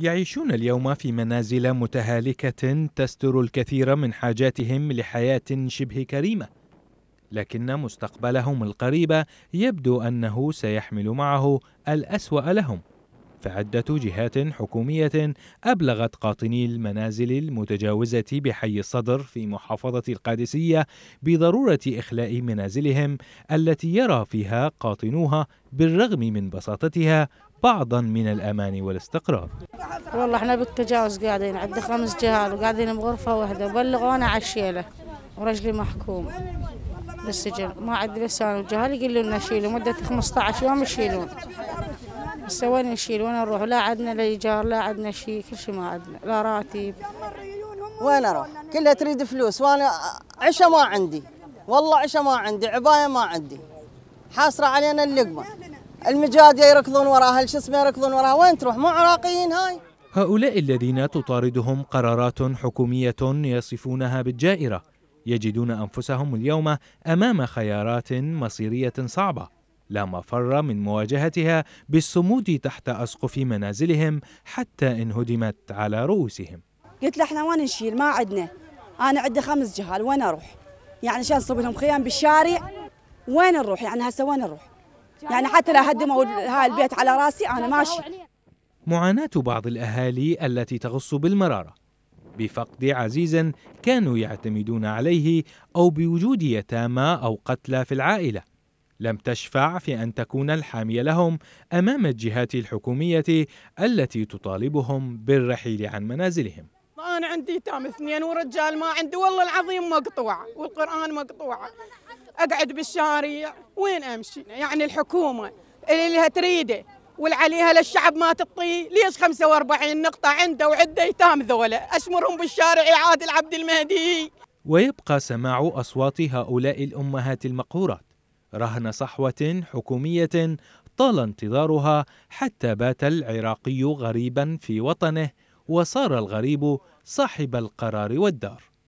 يعيشون اليوم في منازل متهالكة تستر الكثير من حاجاتهم لحياة شبه كريمة، لكن مستقبلهم القريب يبدو أنه سيحمل معه الأسوأ لهم، فعدة جهات حكومية أبلغت قاطني المنازل المتجاوزة بحي الصدر في محافظة القادسية بضرورة إخلاء منازلهم التي يرى فيها قاطنوها بالرغم من بساطتها بعضا من الأمان والاستقرار والله احنا بالتجاوز قاعدين عندي خمس جهال وقاعدين بغرفة واحدة وبلغونا على الشيلة ورجلي محكوم بالسجن ما عندي بس انا وجهال يقولوا لنا شيلوا مدة 15 يوم يشيلون بس وين نشيل وين نروح لا عندنا لا ايجار لا عندنا شيء كل شيء ما عندنا لا راتب وين اروح كلها تريد فلوس وانا عشاء ما عندي والله عشاء ما عندي عبايه ما عندي حاصره علينا اللقمه المجاديه يركضون وراها شو اسمه يركضون وراها وين تروح مو عراقيين هاي هؤلاء الذين تطاردهم قرارات حكوميه يصفونها بالجائره يجدون انفسهم اليوم امام خيارات مصيريه صعبه لا مفر من مواجهتها بالصمود تحت اسقف منازلهم حتى ان هدمت على رؤوسهم قلت له احنا وين نشيل ما عندنا انا عندي خمس جهال وين اروح يعني شان صوب لهم خيام بالشارع وين نروح يعني هسه وين نروح يعني حتى لا هدموا البيت على راسي أنا ماشي معاناة بعض الأهالي التي تغص بالمرارة بفقد عزيز كانوا يعتمدون عليه أو بوجود يتامى أو قتلى في العائلة لم تشفع في أن تكون الحامية لهم أمام الجهات الحكومية التي تطالبهم بالرحيل عن منازلهم أنا عندي تام اثنين ورجال ما عندي والله العظيم مقطوعة والقرآن مقطوعة اقعد بالشارع وين امشي يعني الحكومه اللي لها تريده والعليها للشعب ما تطي ليش 45 نقطة عنده وعده يتام ذولا أشمرهم بالشارع عادل عبد المهدي ويبقى سماع أصوات هؤلاء الأمهات المقهورات رهن صحوة حكومية طال انتظارها حتى بات العراقي غريبا في وطنه وصار الغريب صاحب القرار والدار